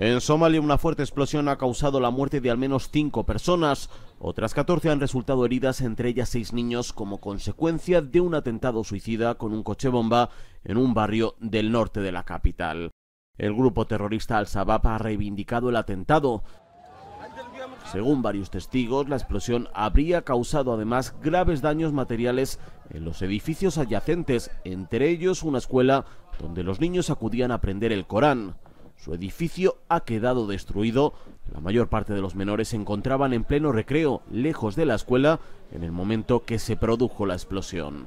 En Somalia una fuerte explosión ha causado la muerte de al menos cinco personas. Otras 14 han resultado heridas, entre ellas seis niños, como consecuencia de un atentado suicida con un coche bomba en un barrio del norte de la capital. El grupo terrorista Al-Shabaab ha reivindicado el atentado. Según varios testigos, la explosión habría causado además graves daños materiales en los edificios adyacentes, entre ellos una escuela donde los niños acudían a aprender el Corán. Su edificio ha quedado destruido. La mayor parte de los menores se encontraban en pleno recreo, lejos de la escuela, en el momento que se produjo la explosión.